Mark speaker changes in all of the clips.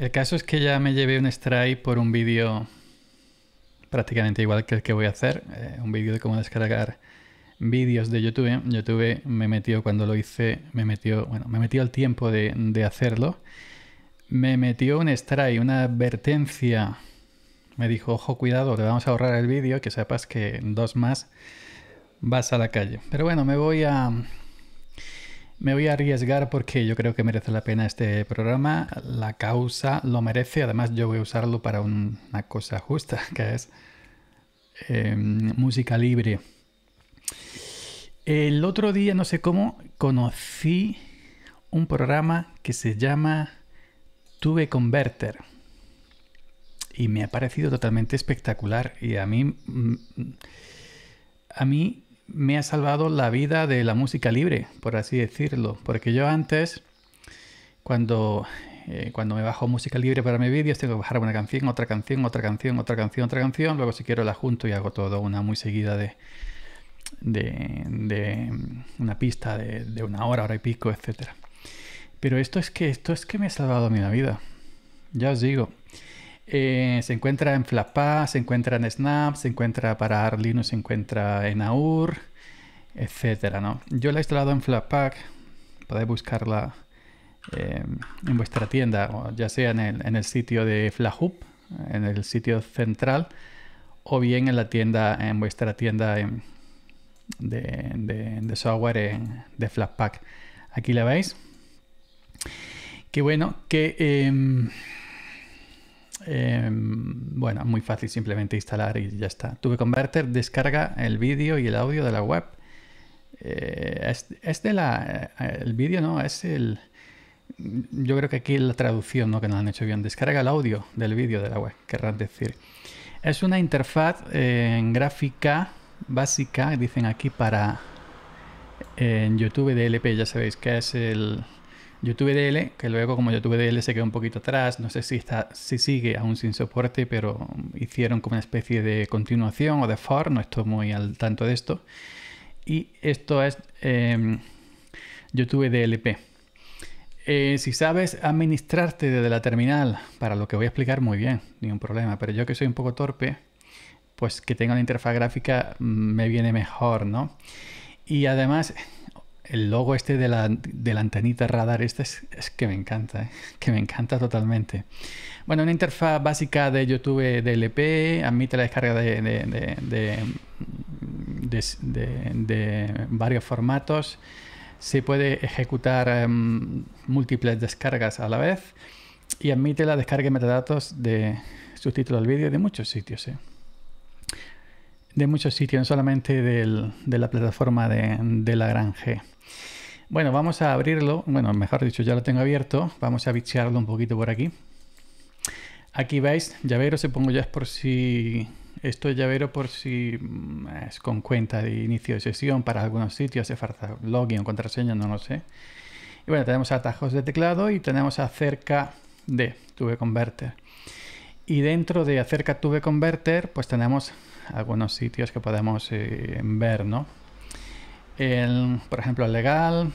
Speaker 1: El caso es que ya me llevé un strike por un vídeo prácticamente igual que el que voy a hacer, eh, un vídeo de cómo descargar vídeos de YouTube. YouTube me metió cuando lo hice, me metió, bueno, me metió el tiempo de, de hacerlo. Me metió un strike, una advertencia. Me dijo, ojo, cuidado, te vamos a ahorrar el vídeo, que sepas que dos más vas a la calle. Pero bueno, me voy a, me voy a arriesgar porque yo creo que merece la pena este programa. La causa lo merece. Además, yo voy a usarlo para una cosa justa, que es em, música libre. El otro día, no sé cómo, conocí un programa que se llama Tube Converter. Y me ha parecido totalmente espectacular. Y a mí. Mm, a mí me ha salvado la vida de la música libre, por así decirlo. Porque yo antes, cuando, eh, cuando me bajo música libre para mis vídeos, tengo que bajar una canción, otra canción, otra canción, otra canción, otra canción. Luego si quiero la junto y hago todo una muy seguida de, de, una pista de, una hora, hora y pico, etc. Pero esto es que esto es que me ha salvado a mí la vida. Ya os digo, eh, se encuentra en Flatpak, se encuentra en Snap, se encuentra para Linux, se encuentra en AUR, etcétera, ¿no? Yo la he instalado en Flatpak, podéis buscarla eh, en vuestra tienda, ya sea en el, sitio de Flahub, en el sitio central, o bien en la tienda, en vuestra tienda em, de, de, de, software de Flatpak. Aquí la veis. Qué bueno, que... Em, Em, bueno, muy fácil simplemente instalar y ya está. Tube Converter descarga el vídeo y el audio de la web. Eh, es, de la. Eh, el vídeo no, es el. Yo creo que aquí la traducción, ¿no? Que nos han hecho bien. Descarga el audio del vídeo de la web, querrás decir. Es una interfaz eh, gráfica básica, dicen aquí, para en YouTube DLP, ya sabéis que es el, YouTube DL, que luego como YouTube DL se quedó un poquito atrás, no sé si, está, si sigue aún sin soporte, pero hicieron como una especie de continuación o de for, no estoy muy al tanto de esto. Y esto es em, YouTube DLP. Eh, si sabes administrarte desde la terminal, para lo que voy a explicar muy bien, ningún problema, pero yo que soy un poco torpe, pues que tenga una interfaz gráfica mm, me viene mejor, ¿no? Y además el logo este de la, de antenita radar, este es, que me encanta, ¿eh? que me encanta totalmente. Bueno, una interfaz básica de YouTube DLP, admite la descarga de, de, varios formatos, se puede ejecutar em, múltiples descargas a la vez y admite la descarga de metadatos de subtítulos del vídeo de muchos sitios. ¿eh? de muchos sitios, no solamente de la plataforma de, de la Gran G. Bueno, vamos a abrirlo. Bueno, mejor dicho, ya lo tengo abierto. Vamos a bichearlo un poquito por aquí. Aquí veis, llavero se pongo ya es por si... Esto es llavero por si mm, es con cuenta de inicio de sesión para algunos sitios, hace falta login o contraseña, no lo sé. Y bueno, tenemos atajos de teclado y tenemos acerca de tuve Converter. Y dentro de acerca tuve Converter, pues tenemos algunos sitios que podemos eh, ver, ¿no? por ejemplo, el legal,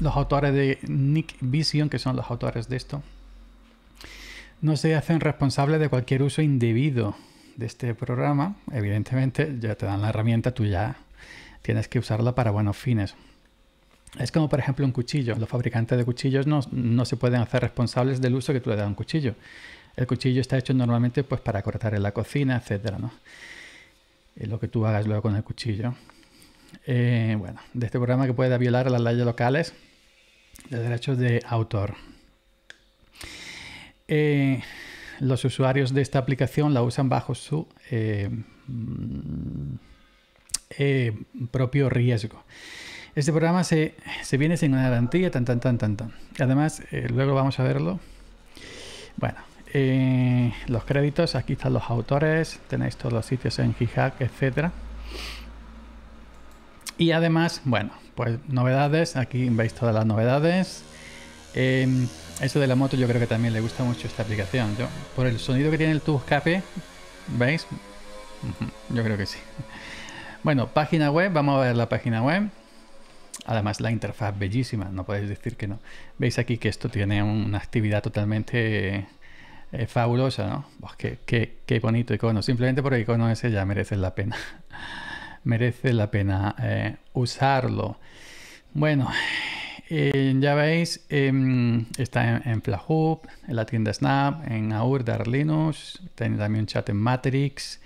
Speaker 1: los autores de Nick Vision, que son los autores de esto, no se hacen responsables de cualquier uso indebido de este programa. Evidentemente, ya te dan la herramienta, tú ya tienes que usarla para buenos fines. Es como, por ejemplo, un cuchillo. Los fabricantes de cuchillos no, se pueden hacer responsables del uso que tú le das a un cuchillo. El cuchillo está hecho normalmente pues, para cortar en la cocina, etc. ¿no? lo que tú hagas luego con el cuchillo. Eh, bueno, de este programa que pueda violar las leyes locales de derechos de autor. Eh, los usuarios de esta aplicación la usan bajo su eh, mm, propio riesgo. Este programa se, viene sin una garantía, tan, tan, tan, tan, Además, luego vamos a verlo. Bueno, los créditos, aquí están los autores, tenéis todos los sitios en GitHub, etcétera. Y además, bueno, pues novedades, aquí veis todas las novedades. Em, eso de la moto yo creo que también le gusta mucho esta aplicación. por el sonido que tiene el tubo escape, ¿veis? Yo creo que sí. Bueno, página web, vamos a ver la página web. Además, la interfaz bellísima, no podéis decir que no. Veis aquí que esto tiene una actividad totalmente eh, fabulosa, ¿no? Pues qué, bonito icono. Simplemente por el icono ese ya merece la pena merece la pena eh, usarlo. Bueno, eh, ya veis, em, está en, en en la tienda Snap, en Aur de tiene también un chat en Matrix.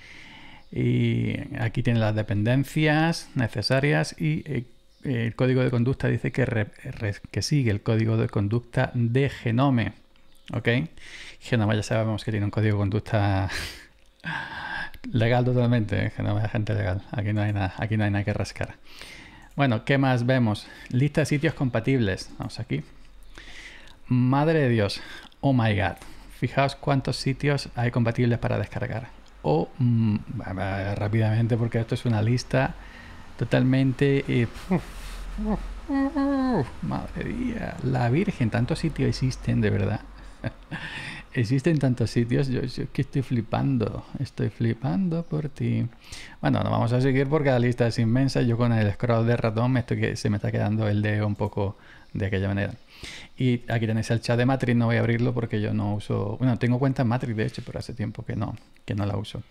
Speaker 1: Y aquí tiene las dependencias necesarias y eh, el código de conducta dice que, que, sigue el código de conducta de Genome. ¿Ok? Genome ya sabemos que tiene un código de conducta Legal totalmente, ¿eh? no hay gente legal. Aquí no hay nada, aquí no hay nada que rascar. Bueno, ¿qué más vemos? Lista de sitios compatibles. Vamos aquí. Madre de Dios. Oh my god. Fijaos cuántos sitios hay compatibles para descargar. O oh, mm, rápidamente porque esto es una lista totalmente... Eh, madre mía. La Virgen, tantos sitios existen de verdad. existen tantos sitios, yo, que estoy flipando, estoy flipando por ti. Bueno, no vamos a seguir porque la lista es inmensa, yo con el scroll de ratón me estoy, se me está quedando el dedo un poco de aquella manera. Y aquí tenéis el chat de Matrix, no voy a abrirlo porque yo no uso, bueno, tengo cuenta en Matrix de hecho, pero hace tiempo que no, que no la uso.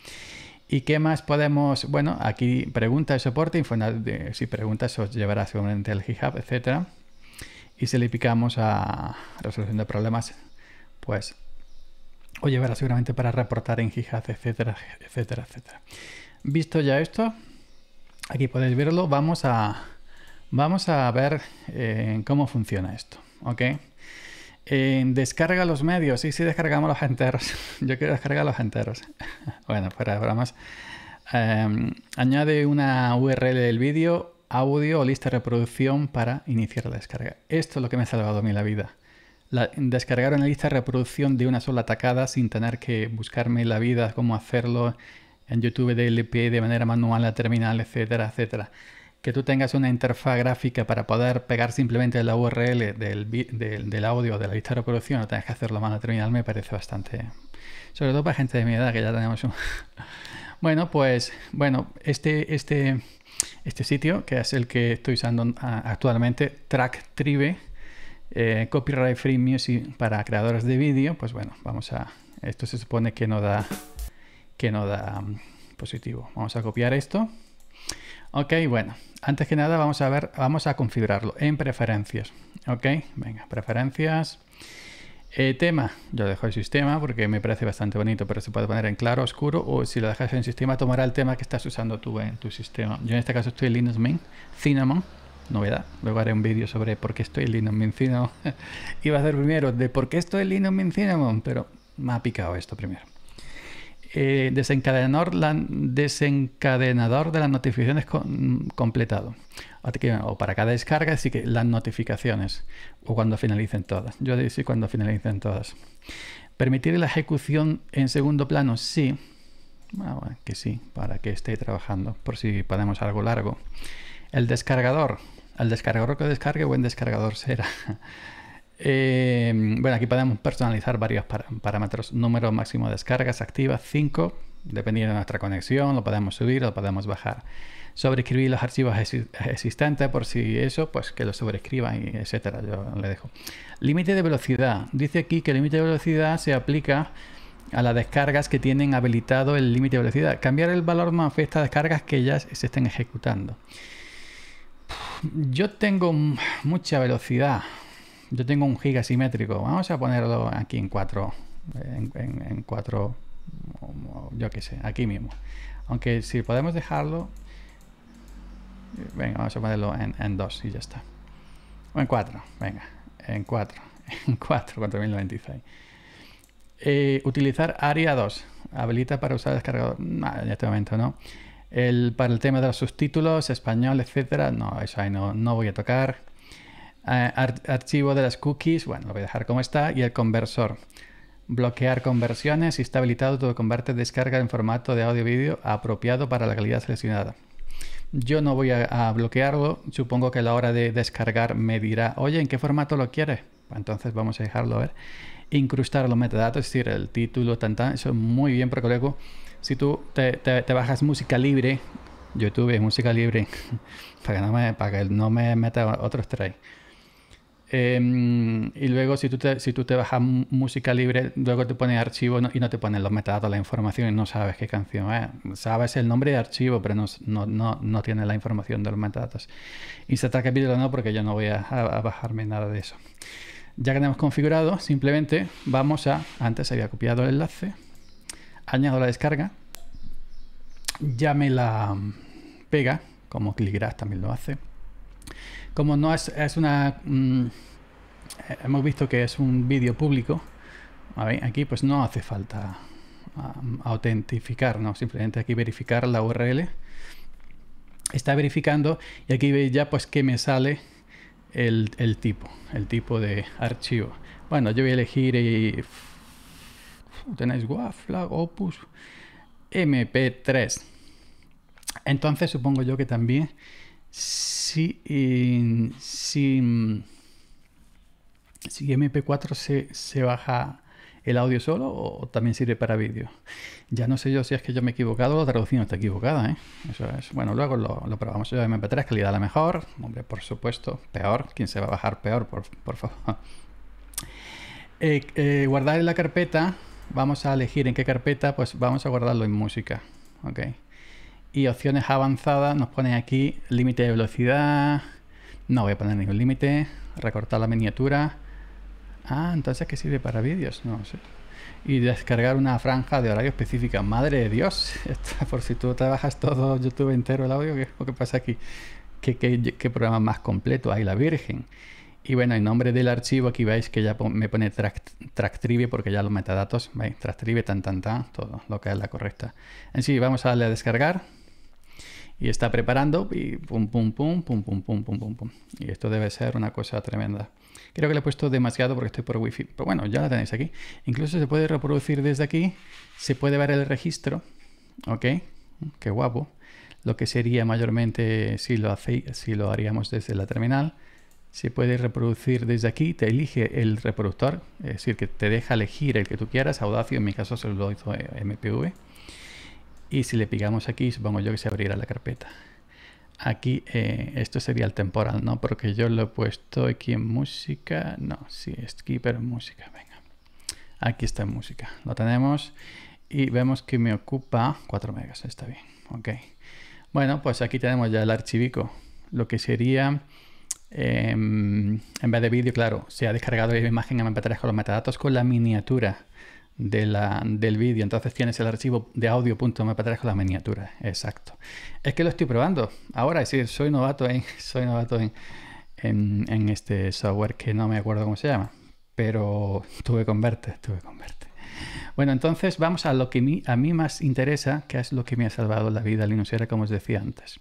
Speaker 1: ¿Y qué más podemos? Bueno, aquí pregunta de soporte, si preguntas os llevará seguramente al GitHub, etcétera. Y si le picamos a resolución de problemas, pues o llevará seguramente para reportar en GitHub, etcétera, etcétera, etcétera. Visto ya esto, aquí podéis verlo, vamos a, vamos a ver eh, cómo funciona esto, ¿ok? Eh, descarga los medios, sí, sí descargamos los enteros, yo quiero descargar los enteros. bueno, para bromas. más. Em, añade una URL del vídeo, audio o lista de reproducción para iniciar la descarga. Esto es lo que me ha salvado a mí la vida la, descargar una lista de reproducción de una sola tacada sin tener que buscarme la vida, cómo hacerlo en YouTube DLP de manera manual, la terminal, etcétera, etcétera. Que tú tengas una interfaz gráfica para poder pegar simplemente la URL del, del, del audio de la lista de reproducción, no tengas que hacerlo a la terminal, me parece bastante. Sobre todo para gente de mi edad, que ya tenemos un. bueno, pues, bueno, este, este, este sitio, que es el que estoy usando ah, actualmente, Track Tribe eh, copyright free music para creadores de vídeo, pues bueno, vamos a. Esto se supone que no da. Que no da mm, positivo. Vamos a copiar esto. Ok, bueno. Antes que nada, vamos a ver, vamos a configurarlo en preferencias. Ok, venga, preferencias. Eh, tema, yo dejo el sistema porque me parece bastante bonito, pero se puede poner en claro, oscuro, o si lo dejas en sistema, tomará el tema que estás usando tú en tu sistema. Yo en este caso estoy en Linux Mint, Cinnamon novedad. Luego haré un vídeo sobre por qué estoy en Linux Mint Iba a hacer primero de por qué estoy en Linux pero me ha picado esto primero. Eh, desencadenador, desencadenador de las notificaciones completado. O para cada descarga, así que las notificaciones. O cuando finalicen todas. Yo sí cuando finalicen todas. ¿Permitir la ejecución en segundo plano? Sí. Ah, bueno, que sí, para que esté trabajando, por si ponemos algo largo. El descargador. El descargador que descargue, buen descargador será. Eh, bueno, aquí podemos personalizar varios parámetros. Número máximo de descargas activas, 5. Dependiendo de nuestra conexión, lo podemos subir, lo podemos bajar. Sobreescribir los archivos existentes por si eso, pues que lo sobreescriban, etcétera. Yo le dejo. Límite de velocidad. Dice aquí que el límite de velocidad se aplica a las descargas que tienen habilitado el límite de velocidad. Cambiar el valor no afecta a descargas que ya se estén ejecutando. Yo tengo mucha velocidad. Yo tengo un giga Vamos a ponerlo aquí en 4. En, en, Yo qué sé, aquí mismo. Aunque si podemos dejarlo. Venga, vamos a ponerlo en, en 2 y ya está. O en 4. Venga, en 4. En 4, 4096. Eh, utilizar área 2. Habilita para usar descargador. No, en este momento no. El, para el tema de los subtítulos, español, etcétera, no, eso ahí no, voy a tocar. Eh, archivo de las cookies, bueno, lo voy a dejar como está. Y el conversor. Bloquear conversiones si está habilitado todo converte descarga en formato de audio-vídeo apropiado para la calidad seleccionada. Yo no voy a, bloquearlo, supongo que a la hora de descargar me dirá, oye, ¿en qué formato lo quiere? Pues entonces vamos a dejarlo ver. Incrustar los metadatos, es decir, el título, tan, tan, eso muy bien, porque si tú te, bajas música libre, YouTube es música libre, para que no me, para meta otros tres. Em, y luego si tú, te, bajas música libre, luego te pones archivo y no te ponen los metadatos, la información y no sabes qué canción es. Sabes el nombre de archivo, pero no, no, tienes la información de los metadatos. Y se está capítulo no, porque yo no voy a, a, bajarme nada de eso. Ya que tenemos configurado, simplemente vamos a... Antes había copiado el enlace añado la descarga, ya me la pega, como ClickGrass también lo hace. Como no es, es una... Mm, eh, hemos visto que es un vídeo público, aquí pues no hace falta autentificar, ¿no? simplemente aquí verificar la URL. Está verificando y aquí veis ya pues que me sale el, el tipo, el tipo de archivo. Bueno, yo voy a elegir... Y, tenéis WAV, Opus, MP3. Entonces supongo yo que también si, eh, si, si MP4 se, baja el audio solo o, también sirve para vídeo. Ya no sé yo si es que yo me he equivocado o la traducción está equivocada. ¿eh? es. Bueno, luego lo, probamos. Yo MP3, calidad la mejor. Hombre, por supuesto, peor. ¿Quién se va a bajar peor? Por, favor. Eh, eh, guardar en la carpeta vamos a elegir en qué carpeta, pues vamos a guardarlo en música. Ok. Y opciones avanzadas nos ponen aquí límite de velocidad. No voy a poner ningún límite. Recortar la miniatura. Ah, entonces que sirve para vídeos, no sé. Y descargar una franja de horario específica. Madre de Dios, por si tú trabajas todo YouTube entero el audio, ¿qué, pasa aquí? ¿Qué, qué programa más completo hay, la Virgen? Y bueno, el nombre del archivo aquí veis que ya me pone track, porque ya los metadatos, veis, tan tan tan, todo lo que es la correcta. En sí, vamos a darle a descargar y está preparando y pum pum pum pum pum pum pum pum Y esto debe ser una cosa tremenda. Creo que le he puesto demasiado porque estoy por wifi, pero bueno, ya la tenéis aquí. Incluso se puede reproducir desde aquí, se puede ver el registro, ¿ok? Qué guapo. Lo que sería mayormente si lo, si lo haríamos desde la terminal se puede reproducir desde aquí, te elige el reproductor, es decir, que te deja elegir el que tú quieras, Audacio, en mi caso se lo hizo eh, MPV. Y si le pegamos aquí, supongo yo que se abrirá la carpeta. Aquí, eh, esto sería el temporal, ¿no? Porque yo lo he puesto aquí en música, no, sí, skipper música, venga. Aquí está en música, lo tenemos y vemos que me ocupa 4 megas, está bien, ok. Bueno, pues aquí tenemos ya el archivico, lo que sería Em, en vez de vídeo, claro, se ha descargado la imagen en MP3 con los metadatos con la miniatura de la, del vídeo. Entonces tienes el archivo de audio.mp3 con la miniatura. Exacto. Es que lo estoy probando ahora, es decir, soy novato en, soy novato en, este software que no me acuerdo cómo se llama, pero tuve converte, tuve converte. Bueno, entonces vamos a lo que a mí más interesa, que es lo que me ha salvado la vida Linuxera, como os decía antes.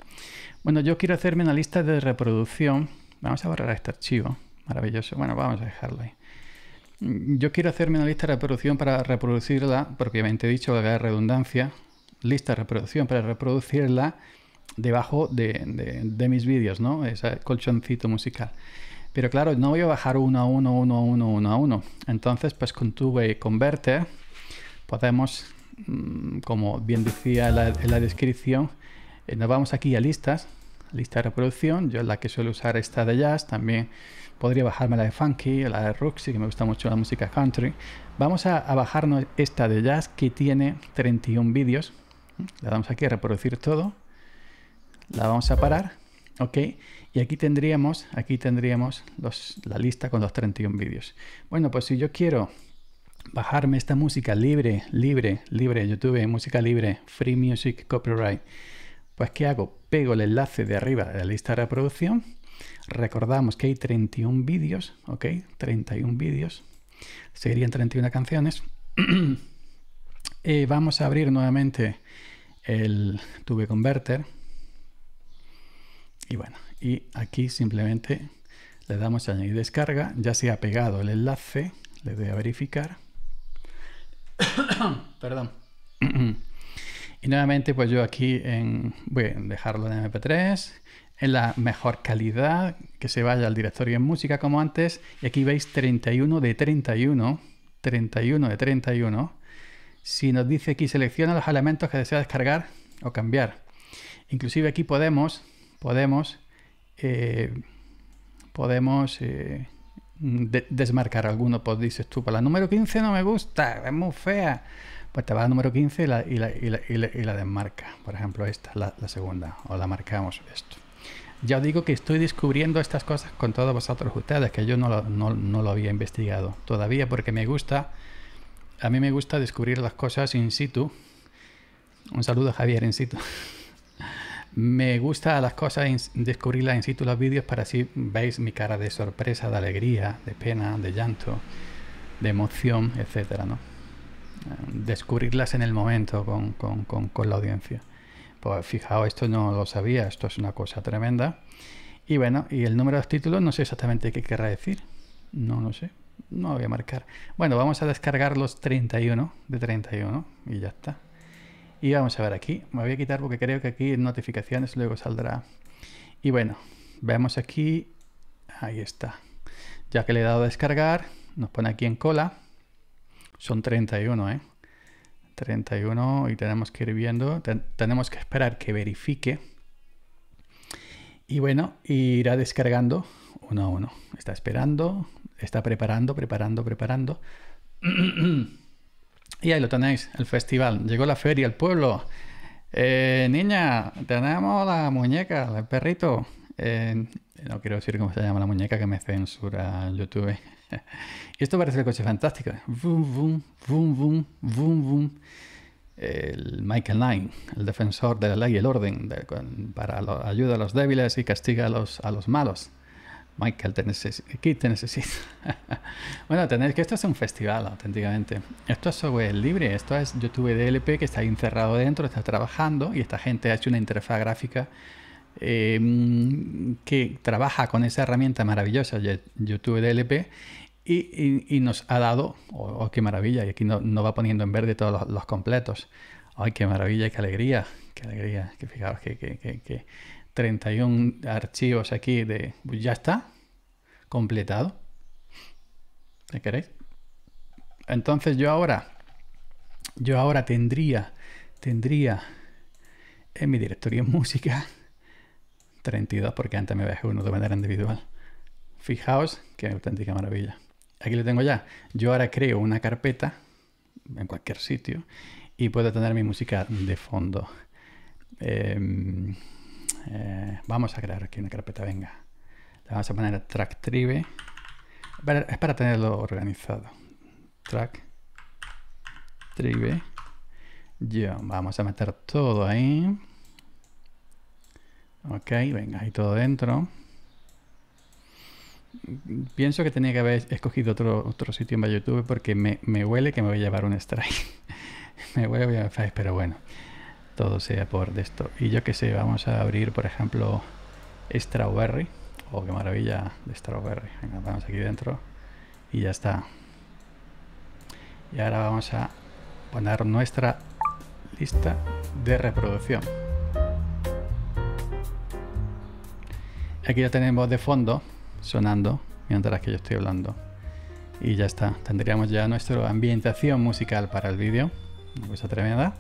Speaker 1: Bueno, yo quiero hacerme una lista de reproducción Vamos a borrar este archivo. Maravilloso. Bueno, vamos a dejarlo ahí. Yo quiero hacerme una lista de reproducción para reproducirla, propiamente dicho, que dar redundancia. Lista de reproducción para reproducirla debajo de, mis vídeos, ¿no? Ese colchoncito musical. Pero claro, no voy a bajar uno a uno, uno a uno, uno a uno. Entonces, pues con Tube Converter podemos, mm, como bien decía la, en la descripción, eh, nos vamos aquí a listas lista de reproducción. Yo la que suelo usar esta de jazz, también podría bajarme la de funky, o la de Roxy, que me gusta mucho la música country. Vamos a, bajarnos esta de jazz que tiene 31 vídeos. La damos aquí a reproducir todo. La vamos a parar. Ok, y aquí tendríamos, aquí tendríamos la lista con los 31 vídeos. Bueno, pues si yo quiero bajarme esta música libre, libre, libre, YouTube, música libre, free music, copyright, pues ¿qué hago? Pego el enlace de arriba de la lista de reproducción. Recordamos que hay 31 vídeos, ¿ok? 31 vídeos. serían 31 canciones. Eh, vamos a abrir nuevamente el Tube Converter. Y bueno, y aquí simplemente le damos a añadir descarga. Ya se ha pegado el enlace. Le doy a verificar. Perdón. Y nuevamente, pues yo aquí en, voy a dejarlo en MP3, en la mejor calidad, que se vaya al directorio en música como antes. Y aquí veis 31 de 31, 31 de 31. Si nos dice aquí selecciona los elementos que desea descargar o cambiar. Inclusive aquí podemos, podemos, eh, podemos eh, desmarcar alguno, pues dices tú, para pues, la número 15 no me gusta, es muy fea pues te va al número 15 y la, y la, desmarca. Por ejemplo, esta, la, la segunda, o la marcamos esto. Ya os digo que estoy descubriendo estas cosas con todos vosotros ustedes, que yo no lo, había investigado todavía porque me gusta, a mí me gusta descubrir las cosas in situ. Un saludo a Javier in situ. me gusta las cosas, in, descubrirlas in situ, los vídeos, para así veis mi cara de sorpresa, de alegría, de pena, de llanto, de emoción, etcétera, ¿no? descubrirlas en el momento con, con, con, con la audiencia. Pues fijaos, esto no lo sabía, esto es una cosa tremenda. Y bueno, y el número de títulos no sé exactamente qué querrá decir. No lo sé. No voy a marcar. Bueno, vamos a descargar los 31 de 31 y ya está. Y vamos a ver aquí. Me voy a quitar porque creo que aquí notificaciones luego saldrá. Y bueno, vemos aquí. Ahí está. Ya que le he dado a descargar, nos pone aquí en cola. Son 31, ¿eh? 31 y tenemos que ir viendo, tenemos que esperar que verifique. Y bueno, irá descargando uno a uno. Está esperando, está preparando, preparando, preparando. y ahí lo tenéis, el festival. Llegó la feria al pueblo. Eh, niña, tenemos la muñeca, el perrito. Eh, no quiero decir cómo se llama la muñeca que me censura YouTube. Y Esto parece el coche fantástico. Boom, boom, boom, boom, boom, boom. El Michael Nine, el defensor de la ley y el orden, para ayuda a los débiles y castiga a los, a los malos. Michael, te, te bueno, tenéis que esto es un festival, auténticamente. Esto es software libre, esto es YouTube DLP que está encerrado dentro, está trabajando y esta gente ha hecho una interfaz gráfica eh, que trabaja con esa herramienta maravillosa, YouTube DLP, y, nos ha dado, oh, oh qué maravilla, y aquí nos no va poniendo en verde todos los, completos. Ay, qué maravilla, qué alegría, qué alegría, que fijaos! que, 31 archivos aquí de... Pues ya está, completado. ¿Me queréis? Entonces yo ahora, yo ahora tendría, tendría en mi directorio en música 32, porque antes me bajé uno de manera individual. Fijaos qué auténtica maravilla aquí lo tengo ya. Yo ahora creo una carpeta en cualquier sitio y puedo tener mi música de fondo. Em, eh, vamos a crear aquí una carpeta, venga. Le vamos a poner track tribe. es para tenerlo organizado. Track tribe. Yo, vamos a meter todo ahí. Ok, venga, ahí todo dentro pienso que tenía que haber escogido otro, otro sitio en YouTube porque me, huele que me voy a llevar un strike. me huele a pero bueno, todo sea por de esto. Y yo que sé, vamos a abrir, por ejemplo, Strawberry. o oh, qué maravilla de Strawberry. vamos aquí dentro y ya está. Y ahora vamos a poner nuestra lista de reproducción. Aquí ya tenemos de fondo sonando mientras que yo estoy hablando. Y ya está, tendríamos ya nuestra ambientación musical para el vídeo. Una cosa tremenda.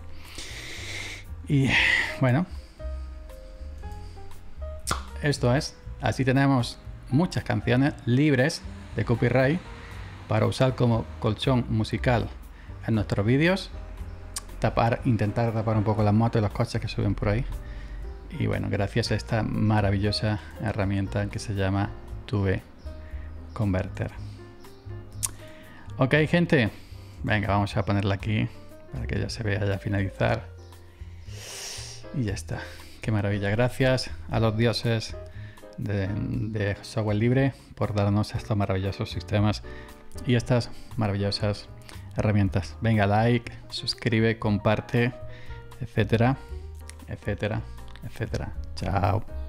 Speaker 1: Y bueno, esto es. Así tenemos muchas canciones libres de copyright para usar como colchón musical en nuestros vídeos. Tapar, intentar tapar un poco las motos y los coches que suben por ahí. Y bueno, gracias a esta maravillosa herramienta que se llama tuve converter. Ok, gente. Venga, vamos a ponerla aquí para que ya se vea ya finalizar. Y ya está. Qué maravilla. Gracias a los dioses de, de software libre por darnos estos maravillosos sistemas y estas maravillosas herramientas. Venga, like, suscribe, comparte, etcétera, etcétera, etcétera. Chao.